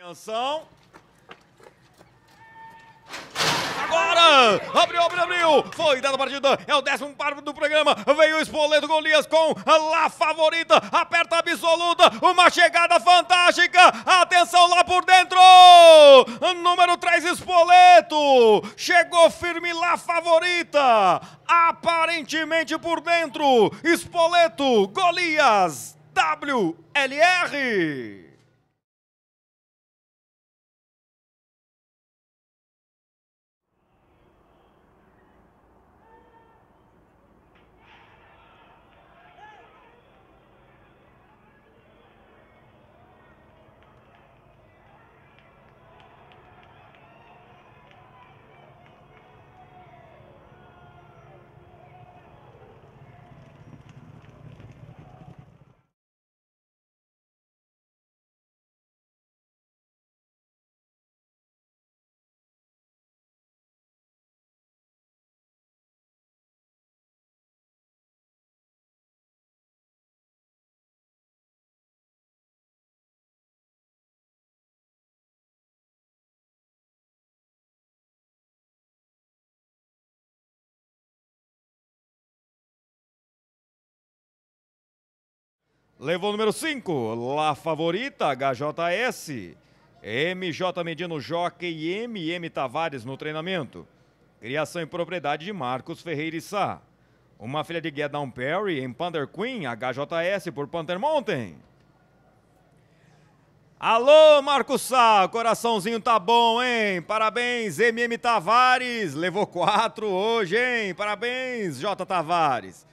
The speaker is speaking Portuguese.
Atenção. Agora! Abriu, abriu, abriu! Foi dada a partida, é o décimo par do programa. Veio o Espoleto Golias com lá favorita, aperta absoluta, uma chegada fantástica. Atenção lá por dentro! Número 3, Espoleto! Chegou firme lá favorita, aparentemente por dentro. Espoleto Golias WLR. Levou o número 5, La Favorita, HJS. MJ Medino Joque e MM Tavares no treinamento. Criação e propriedade de Marcos Ferreira e Sá. Uma filha de Get Perry em Panther Queen, HJS por Panther Mountain. Alô, Marcos Sá, coraçãozinho tá bom, hein? Parabéns, MM Tavares, levou quatro hoje, hein? Parabéns, J Tavares.